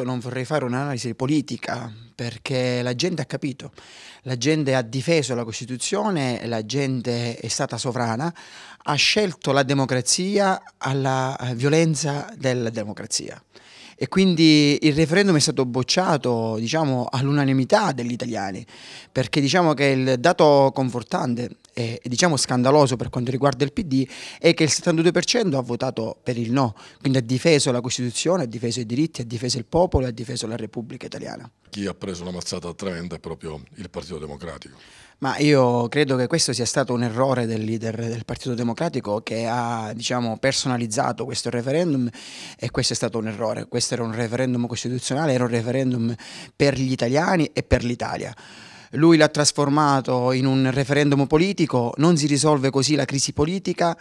Certo non vorrei fare un'analisi politica perché la gente ha capito, la gente ha difeso la Costituzione, la gente è stata sovrana, ha scelto la democrazia alla eh, violenza della democrazia e quindi il referendum è stato bocciato diciamo, all'unanimità degli italiani perché diciamo che il dato confortante eh, diciamo scandaloso per quanto riguarda il PD è che il 72% ha votato per il no, quindi ha difeso la Costituzione, ha difeso i diritti, ha difeso il popolo, ha difeso la Repubblica italiana. Chi ha preso una mazzata tremenda è proprio il Partito Democratico. Ma io credo che questo sia stato un errore del leader del Partito Democratico che ha diciamo, personalizzato questo referendum e questo è stato un errore. Questo era un referendum costituzionale, era un referendum per gli italiani e per l'Italia lui l'ha trasformato in un referendum politico, non si risolve così la crisi politica,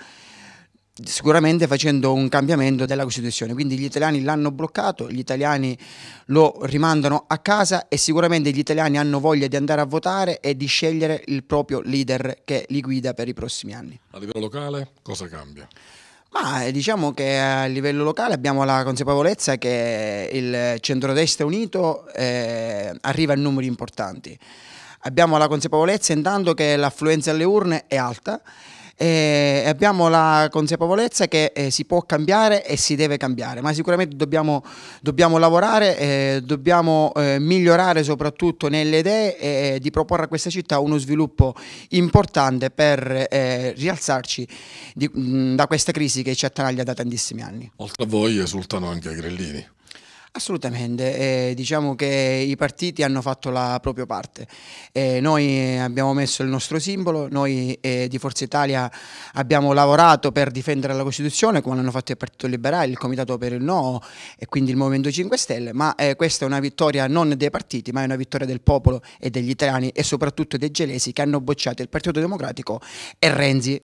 sicuramente facendo un cambiamento della Costituzione. Quindi gli italiani l'hanno bloccato, gli italiani lo rimandano a casa e sicuramente gli italiani hanno voglia di andare a votare e di scegliere il proprio leader che li guida per i prossimi anni. A livello locale cosa cambia? Ma eh, diciamo che a livello locale abbiamo la consapevolezza che il centrodestra unito eh, arriva a numeri importanti abbiamo la consapevolezza intanto che l'affluenza alle urne è alta eh, e abbiamo la consapevolezza che eh, si può cambiare e si deve cambiare, ma sicuramente dobbiamo, dobbiamo lavorare, eh, dobbiamo eh, migliorare soprattutto nelle idee eh, di proporre a questa città uno sviluppo importante per eh, rialzarci di, mh, da questa crisi che ci attanaglia da tantissimi anni. Oltre a voi esultano anche i grellini. Assolutamente, eh, diciamo che i partiti hanno fatto la propria parte. Eh, noi abbiamo messo il nostro simbolo, noi eh, di Forza Italia abbiamo lavorato per difendere la Costituzione come hanno fatto il Partito Liberale, il Comitato per il No e quindi il Movimento 5 Stelle, ma eh, questa è una vittoria non dei partiti ma è una vittoria del popolo e degli italiani e soprattutto dei gelesi che hanno bocciato il Partito Democratico e Renzi.